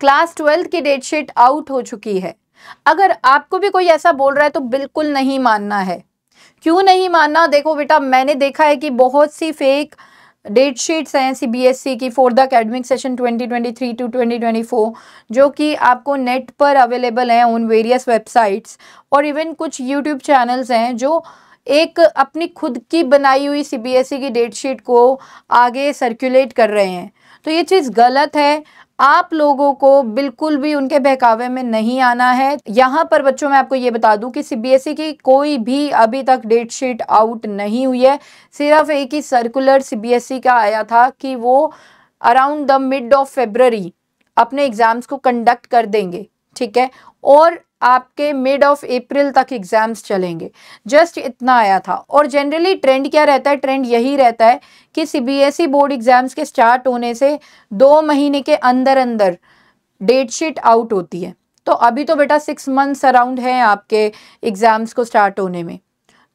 class twelfth की date sheet out हो चुकी है अगर आपको भी कोई ऐसा बोल रहा है तो बिल्कुल नहीं मानना है क्यों नहीं मानना देखो बेटा मैंने देखा है कि बहुत सी फेक डेट शीट्स हैं सीबीएसई e की for the academic session 2023 to 2024 जो कि आपको नेट पर अवेलेबल हैं उन वेरियस वेबसाइट्स और इवन कुछ यूट्यूब चैनल्स हैं जो एक अपनी खुद की बनाई हुई सीबीएसई e की डेट शीट को आगे सर्कुलेट कर रहे हैं तो ये चीज़ गलत है आप लोगों को बिल्कुल भी उनके बहकावे में नहीं आना है यहाँ पर बच्चों मैं आपको ये बता दूँ कि सीबीएसई e की कोई भी अभी तक डेट शीट आउट नहीं हुई है सिर्फ एक ही सर्कुलर सीबीएसई e का आया था कि वो around the mid of February अपने एग्ज़ाम्स को कंडक्ट कर देंगे ठीक है और आपके मिड ऑफ अप्रैल तक एग्ज़ाम्स चलेंगे जस्ट इतना आया था और जनरली ट्रेंड क्या रहता है ट्रेंड यही रहता है कि सीबीएसई बोर्ड एग्ज़ाम्स के स्टार्ट होने से दो महीने के अंदर अंदर डेट शीट आउट होती है तो अभी तो बेटा सिक्स मंथ्स अराउंड हैं आपके एग्ज़ाम्स को स्टार्ट होने में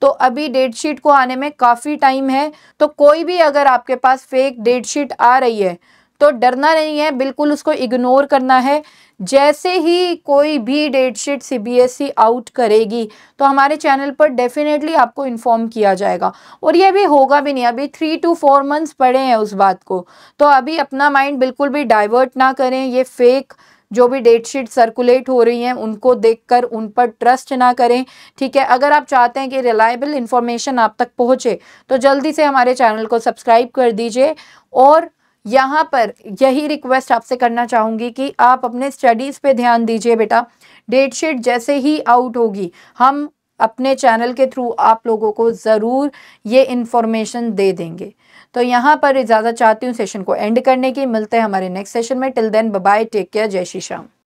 तो अभी डेट शीट को आने में काफ़ी टाइम है तो कोई भी अगर आपके पास फेक डेट शीट आ रही है तो डरना नहीं है बिल्कुल उसको इग्नोर करना है जैसे ही कोई भी डेट शीट सी आउट करेगी तो हमारे चैनल पर डेफिनेटली आपको इन्फॉर्म किया जाएगा और ये अभी होगा भी नहीं अभी थ्री टू फोर मंथ्स पड़े हैं उस बात को तो अभी अपना माइंड बिल्कुल भी डाइवर्ट ना करें ये फेक जो भी डेट शीट सर्कुलेट हो रही हैं उनको देखकर उन पर ट्रस्ट ना करें ठीक है अगर आप चाहते हैं कि रिलायबल इन्फॉर्मेशन आप तक पहुँचे तो जल्दी से हमारे चैनल को सब्सक्राइब कर दीजिए और यहाँ पर यही रिक्वेस्ट आपसे करना चाहूँगी कि आप अपने स्टडीज़ पे ध्यान दीजिए बेटा डेट शीट जैसे ही आउट होगी हम अपने चैनल के थ्रू आप लोगों को ज़रूर ये इन्फॉर्मेशन दे देंगे तो यहाँ पर इजाज़त चाहती हूँ सेशन को एंड करने की मिलते हैं हमारे नेक्स्ट सेशन में till then bye take care जय श्री श्याम